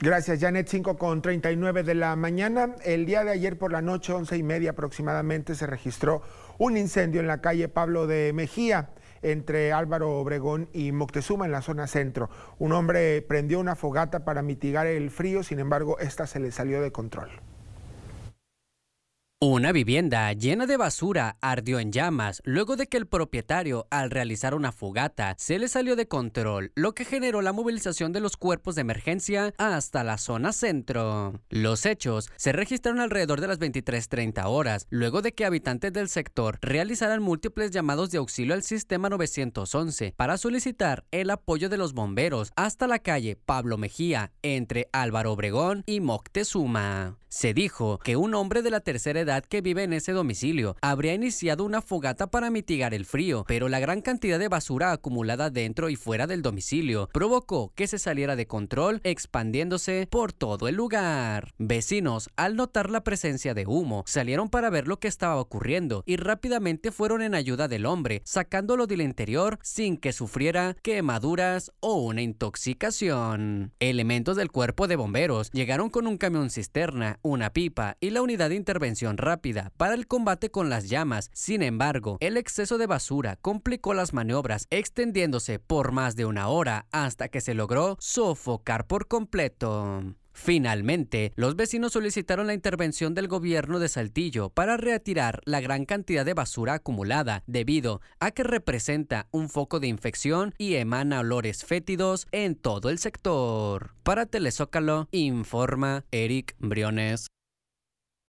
Gracias, Janet. 5 con 39 de la mañana. El día de ayer por la noche, 11 y media aproximadamente, se registró un incendio en la calle Pablo de Mejía entre Álvaro Obregón y Moctezuma en la zona centro. Un hombre prendió una fogata para mitigar el frío, sin embargo, esta se le salió de control. Una vivienda llena de basura ardió en llamas luego de que el propietario, al realizar una fugata, se le salió de control, lo que generó la movilización de los cuerpos de emergencia hasta la zona centro. Los hechos se registraron alrededor de las 23.30 horas, luego de que habitantes del sector realizaran múltiples llamados de auxilio al sistema 911 para solicitar el apoyo de los bomberos hasta la calle Pablo Mejía, entre Álvaro Obregón y Moctezuma. Se dijo que un hombre de la tercera edad que vive en ese domicilio. Habría iniciado una fogata para mitigar el frío, pero la gran cantidad de basura acumulada dentro y fuera del domicilio provocó que se saliera de control, expandiéndose por todo el lugar. Vecinos, al notar la presencia de humo, salieron para ver lo que estaba ocurriendo y rápidamente fueron en ayuda del hombre, sacándolo del interior sin que sufriera quemaduras o una intoxicación. Elementos del cuerpo de bomberos llegaron con un camión cisterna, una pipa y la unidad de intervención rápida para el combate con las llamas. Sin embargo, el exceso de basura complicó las maniobras, extendiéndose por más de una hora hasta que se logró sofocar por completo. Finalmente, los vecinos solicitaron la intervención del gobierno de Saltillo para retirar la gran cantidad de basura acumulada debido a que representa un foco de infección y emana olores fétidos en todo el sector. Para Telezócalo, informa Eric Briones.